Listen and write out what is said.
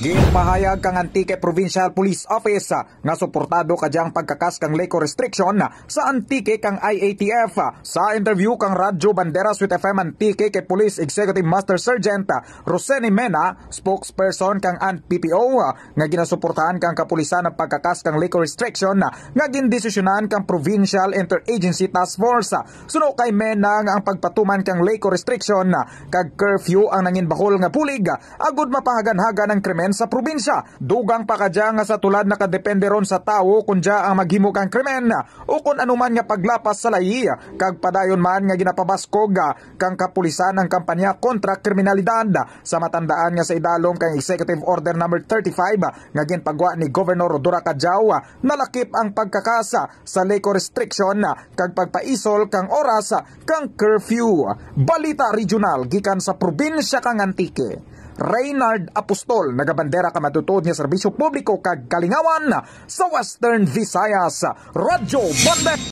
Giyong kang Antique Provincial Police Office nga suportado kadyang pagkakas kang Leco Restriction sa Antique kang IATF. Sa interview kang Radyo Bandera with FM Antique kay Police Executive Master Sergeant Rosene Mena, spokesperson kang ANPPO nga ginasuportahan kang kapulisan ng pagkakas kang Leco Restriction nga gindesisyonan kang Provincial Interagency Task Force. Suno kay Mena nga ang pagpatuman kang Leco Restriction kag curfew ang nangin nanginbakol nga pulig agud mapahaganhagan ang krimen kababayan sa probinsya. Dugang pa kadya nga sa tulad nakadepende ron sa tao kung dya ang maghimo kang krimen o kung anuman nga paglapas sa layi kag padayon man nga ginapabaskog kang kapulisan ang kampanya kontra kriminalidad sa matandaan nga sa idalom kang Executive Order number no. 35 nga ginpagwa ni Governor Dura Kajaw nalakip ang pagkakasa sa liquor restriction kag pagpaisol kang oras kang curfew. Balita Regional gikan sa probinsya kang Antique. Reynard Apostol nagabandera ka matutuod niya serbisyo publiko kag kalingawan sa Western Visayas Radyo Bande